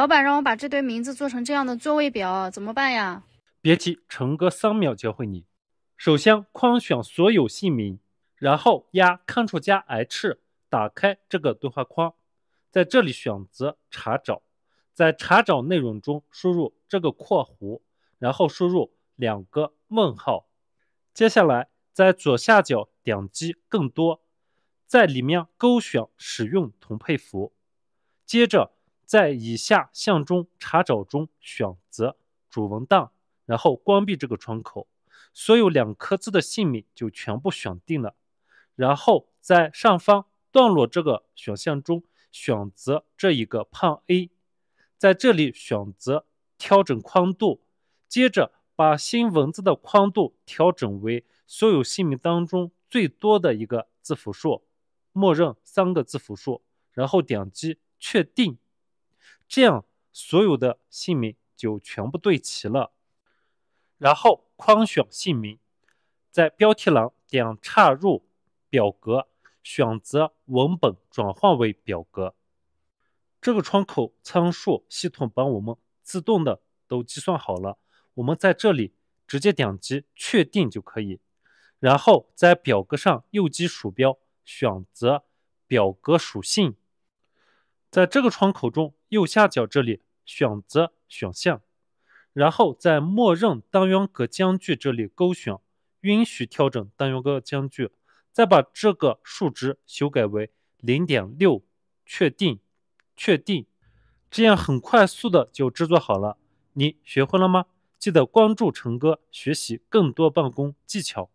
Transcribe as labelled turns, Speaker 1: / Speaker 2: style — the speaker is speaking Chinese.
Speaker 1: 老板让我把这堆名字做成这样的座位表，怎么办呀？别急，成哥三秒教会你。首先框选所有姓名，然后压 Ctrl 加 H 打开这个对话框，在这里选择查找，在查找内容中输入这个括弧，然后输入两个问号。接下来在左下角点击更多，在里面勾选使用同配符，接着。在以下项中查找中选择主文档，然后关闭这个窗口。所有两颗字的姓名就全部选定了。然后在上方段落这个选项中选择这一个胖 A，在这里选择调整宽度，接着把新文字的宽度调整为所有姓名当中最多的一个字符数，默认三个字符数，然后点击确定。这样所有的姓名就全部对齐了，然后框选姓名，在标题栏点插入表格，选择文本转换为表格。这个窗口参数系统帮我们自动的都计算好了，我们在这里直接点击确定就可以。然后在表格上右击鼠标，选择表格属性。在这个窗口中，右下角这里选择选项，然后在默认单元格间距这里勾选允许调整单元格间距，再把这个数值修改为零点六，确定，确定，这样很快速的就制作好了。你学会了吗？记得关注陈哥，学习更多办公技巧。